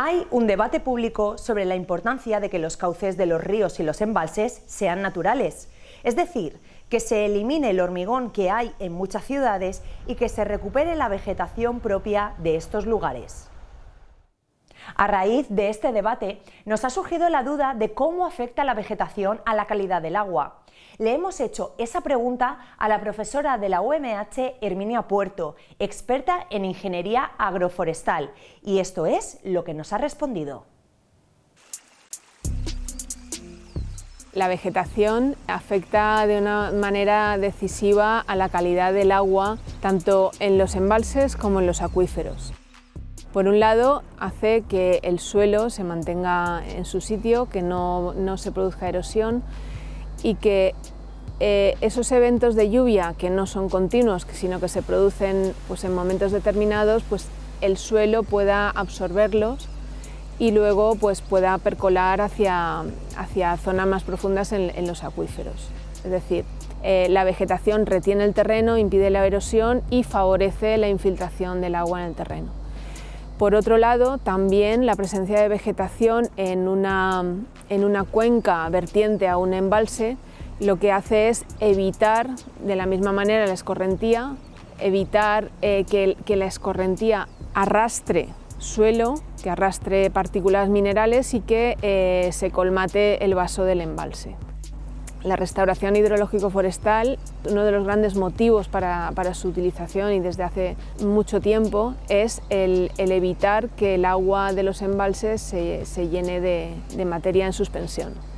Hay un debate público sobre la importancia de que los cauces de los ríos y los embalses sean naturales, es decir, que se elimine el hormigón que hay en muchas ciudades y que se recupere la vegetación propia de estos lugares. A raíz de este debate, nos ha surgido la duda de cómo afecta la vegetación a la calidad del agua. Le hemos hecho esa pregunta a la profesora de la UMH, Herminia Puerto, experta en ingeniería agroforestal, y esto es lo que nos ha respondido. La vegetación afecta de una manera decisiva a la calidad del agua, tanto en los embalses como en los acuíferos. Por un lado, hace que el suelo se mantenga en su sitio, que no, se produzca erosión y que eh, esos eventos de lluvia que no son continuos, sino que se producen pues, en momentos determinados, pues el suelo pueda absorberlos y luego pues, pueda percolar hacia, zonas más profundas en, los acuíferos. Es decir, eh, la vegetación retiene el terreno, impide la erosión y favorece la infiltración del agua en el terreno. Por otro lado, también la presencia de vegetación en una, cuenca vertiente a un embalse lo que hace es evitar de la misma manera la escorrentía, evitar eh, que, la escorrentía arrastre suelo, que arrastre partículas minerales y que eh, se colmate el vaso del embalse. La restauración hidrológico-forestal, uno de los grandes motivos para, su utilización y desde hace mucho tiempo es el, evitar que el agua de los embalses se, llene de materia en suspensión.